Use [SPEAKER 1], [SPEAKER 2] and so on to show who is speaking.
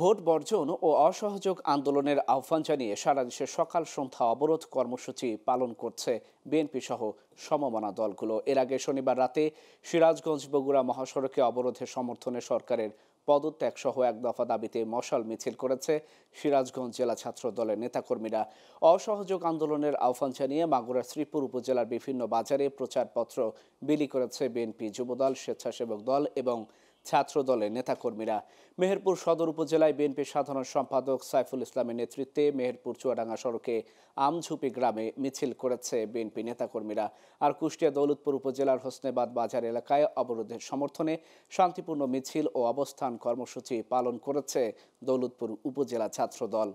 [SPEAKER 1] vote বর্জন ও অসহযোগ আন্দোলনের আহ্বান জানিয়ে সারা দেশে সকাল সন্ধ্যা অবরোধ কর্মসূচি পালন করছে বিএনপি সহ সমমনা দলগুলো এর আগে শনিবার রাতে সিরাজগঞ্জ বগুড়া মহাসড়কে অবরোধে সমর্থনে সরকারের পদত্যাগ সহ এক দফা দাবিতে মশাল মিছিল করেছে সিরাজগঞ্জ জেলা ছাত্র দলের নেতাকর্মীরা অসহযোগ আন্দোলনের আহ্বান জানিয়ে মাগুরার শ্রীপুর উপজেলার বিভিন্ন বাজারে প্রচারপত্র বিলি করেছে বিএনপি যুবদল স্বেচ্ছাসেবক দল এবং ছাত্র দলের নেতাকর্মীরা মেহেরপুর সদর উপজেলায় বিএনপির সাধারণ সম্পাদক সাইফুল ইসলামের নেতৃত্বে মেহেরপুর চুয়াডাঙ্গা সড়কে আমঝুপি গ্রামে মিছিল করেছে বিএনপি নেতাকর্মীরা আর কুষ্টিয়া দৌলতপুর উপজেলার হোসনেবাদ বাজার এলাকায় অবরোধের সমর্থনে শান্তিপূর্ণ মিছিল ও অবস্থান কর্মসূচি পালন করেছে দৌলতপুর উপজেলা ছাত্র দল